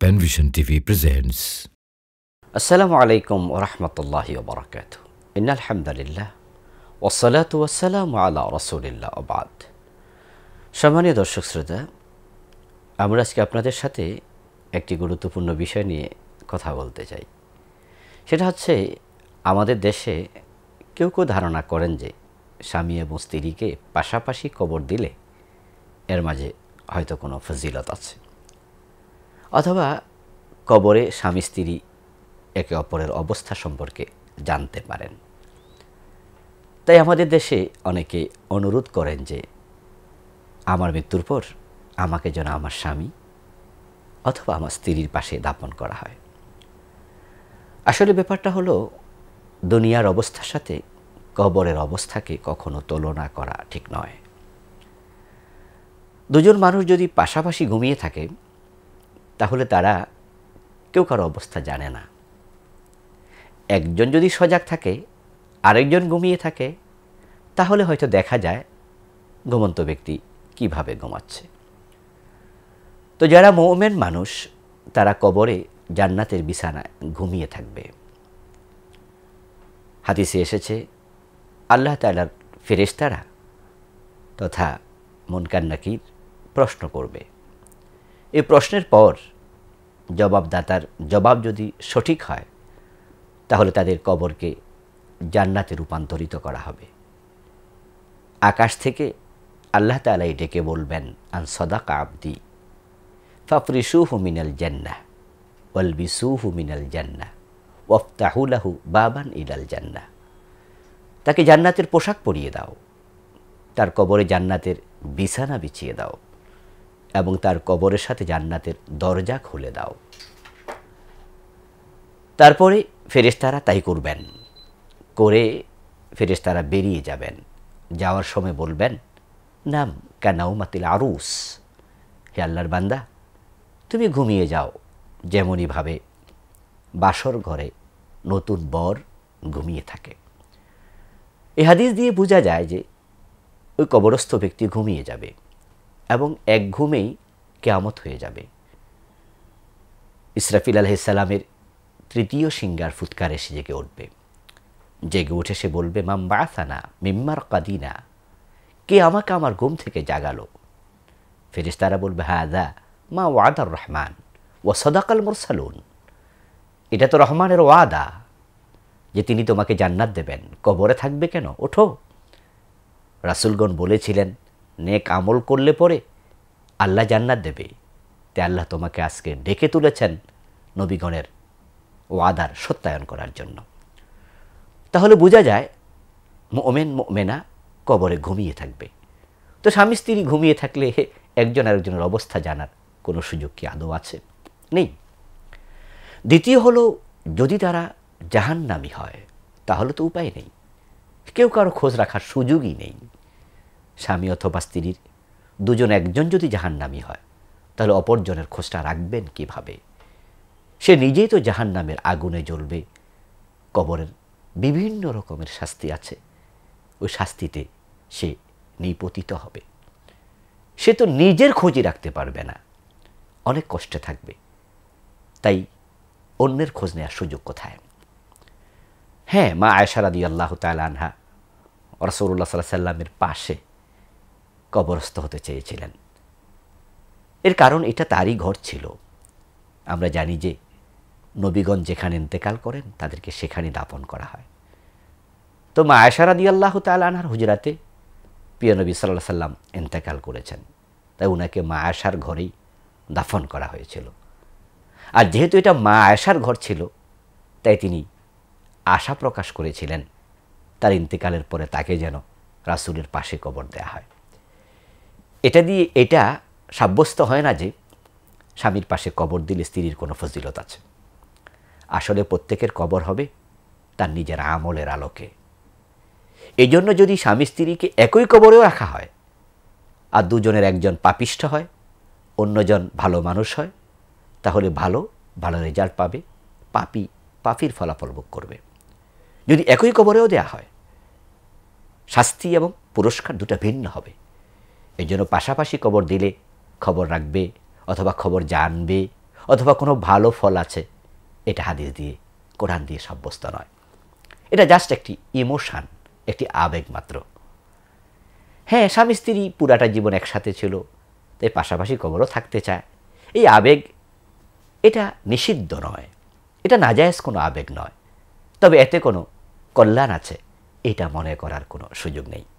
Penvision TV presents. Assalamu alaikum wa rahmatullahi wa barakatuh. Inna alhamdulillah. Wassalatu wassalamu ala rasulillah abad. সম্মানীয় দর্শক শ্রোতা আমরা আজকে আপনাদের সাথে একটি গুরুত্বপূর্ণ বিষয় নিয়ে কথা বলতে চাই সেটা হচ্ছে আমাদের দেশে কেউ কেউ ধারণা করেন যে স্বামী এবং স্ত্রীকে পাশাপাশি কবর দিলে এর মাঝে হয়তো কোনো ফজিলত আছে অথবা কবরে স্বামী স্ত্রী একে অপরের অবস্থা সম্পর্কে জানতে পারেন তাই আমাদের দেশে অনেকে অনুরোধ করেন যে আমার মৃত্যুর পর আমাকে যেন আমার স্বামী অথবা আমার স্ত্রীর পাশে দাপন করা হয় আসলে ব্যাপারটা হলো দুনিয়ার অবস্থার সাথে কবরের অবস্থাকে কখনো তুলনা করা ঠিক নয় দুজন মানুষ যদি পাশাপাশি ঘুমিয়ে থাকে তাহলে তারা কেউ কারো অবস্থা জানে না একজন যদি সজাগ থাকে আরেকজন ঘুমিয়ে থাকে তাহলে হয়তো দেখা যায় ঘুমন্ত ব্যক্তি কিভাবে ঘুমাচ্ছে তো যারা মৌমেন মানুষ তারা কবরে জান্নাতের বিছানায় ঘুমিয়ে থাকবে হাদিসে এসেছে আল্লাহ তালার ফেরেস্তারা তথা মনকান্নাকির প্রশ্ন করবে এই প্রশ্নের পর জবাবদাতার জবাব যদি সঠিক হয় তাহলে তাদের কবরকে জান্নাতে রূপান্তরিত করা হবে আকাশ থেকে আল্লাহ তালাই ডেকে বলবেন আন সদা কাবদি ফাফরিসুহু মিনাল জান্না ওয়ালবিসুহু মিনাল জান্না ওয়ফতাহুলাহু বাবান ইলাল জান্না তাকে জান্নাতের পোশাক পরিয়ে দাও তার কবরে জান্নাতের বিছানা বিছিয়ে দাও এবং তার কবরের সাথে জান্নাতের দরজা খুলে দাও তারপরে ফেরেস্তারা তাই করবেন করে ফেরেস্তারা বেরিয়ে যাবেন যাওয়ার সময় বলবেন নাম কানাউ মাতিল আরুস হে আল্লাহর বান্দা তুমি ঘুমিয়ে যাও যেমনইভাবে বাসর ঘরে নতুন বর ঘুমিয়ে থাকে এ হাদিস দিয়ে বোঝা যায় যে ওই কবরস্থ ব্যক্তি ঘুমিয়ে যাবে এবং এক ঘুমেই কেয়ামত হয়ে যাবে ইসরাফিল আলহিসালামের তৃতীয় সিঙ্গার ফুৎকার সে জেগে উঠবে জেগে উঠে সে বলবে মাম বাসানা মিম্মার কাদিনা কে আমাকে আমার ঘুম থেকে জাগালো ফেরিস্তারা বলবে হ্যাঁ দা মা ওয়াদার রহমান ও সদাকাল মোরসালুন এটা তো রহমানের ওয়াদা যে তিনি তোমাকে জান্নাত দেবেন কবরে থাকবে কেন ওঠো রাসুলগণ বলেছিলেন নেক আমল করলে পরে আল্লাহ জান্নাত দেবে তে আল্লাহ তোমাকে আজকে ডেকে তুলেছেন নবীগণের ওয়াদার সত্যায়ন করার জন্য তাহলে বোঝা যায় ওমেন মেনা কবরে ঘুমিয়ে থাকবে তো স্বামী স্ত্রী ঘুমিয়ে থাকলে একজন আরেকজনের অবস্থা জানার কোনো সুযোগ কি আদৌ আছে নেই দ্বিতীয় হলো যদি তারা জাহান্নামি হয় তাহলে তো উপায় নেই কেউ কারো খোঁজ রাখার সুযোগই নেই স্বামী অথবা স্ত্রীর দুজন একজন যদি জাহান্নামি হয় তাহলে অপরজনের খোঁজটা রাখবেন কিভাবে সে নিজেই তো জাহান নামের আগুনে জ্বলবে কবরের বিভিন্ন রকমের শাস্তি আছে ওই শাস্তিতে সে নিপতিত হবে সে তো নিজের খোঁজই রাখতে পারবে না অনেক কষ্টে থাকবে তাই অন্যের খোঁজ নেওয়ার সুযোগ কোথায় হ্যাঁ মা আয়সারাদি আল্লাহ তাল আনহা রসৌল্লা সাল্লাহ সাল্লামের পাশে কবরস্থ হতে চেয়েছিলেন এর কারণ এটা তারই ঘর ছিল আমরা জানি যে নবীগঞ্জ যেখানে ইন্তেকাল করেন তাদেরকে সেখানে দাপন করা হয় তো মা আয়সারাদি আল্লাহ তাল আনহার হুজরাতে প্রিয় নবী সাল্লাহ সাল্লাম ইন্তেকাল করেছেন তাই ওনাকে মা আয়সার ঘরেই দাফন করা হয়েছিল আর যেহেতু এটা মা আয়সার ঘর ছিল তাই তিনি আশা প্রকাশ করেছিলেন তার ইন্তেকালের পরে তাকে যেন রাসুলের পাশে কবর দেয়া হয় এটা দিয়ে এটা সাব্যস্ত হয় না যে স্বামীর পাশে কবর দিলে স্ত্রীর কোনো ফজিলত আছে আসলে প্রত্যেকের কবর হবে তার নিজের আমলের আলোকে এজন্য যদি স্বামী স্ত্রীকে একই কবরেও রাখা হয় আর দুজনের একজন পাপিষ্ঠ হয় অন্যজন ভালো মানুষ হয় তাহলে ভালো ভালো রেজাল্ট পাবে পাপি পাপির ফলাফল ভোগ করবে যদি একই কবরেও দেয়া হয় শাস্তি এবং পুরস্কার দুটা ভিন্ন হবে এই জন্য পাশাপাশি খবর দিলে খবর রাখবে অথবা খবর জানবে অথবা কোনো ভালো ফল আছে এটা হাদিস দিয়ে কোরআন দিয়ে সাব্যস্ত নয় এটা জাস্ট একটি ইমোশান একটি আবেগ মাত্র হ্যাঁ স্বামী স্ত্রী পুরাটা জীবন একসাথে ছিল তাই পাশাপাশি খবরও থাকতে চায় এই আবেগ এটা নিষিদ্ধ নয় এটা নাজায়জ কোনো আবেগ নয় তবে এতে কোনো কল্যাণ আছে এটা মনে করার কোনো সুযোগ নেই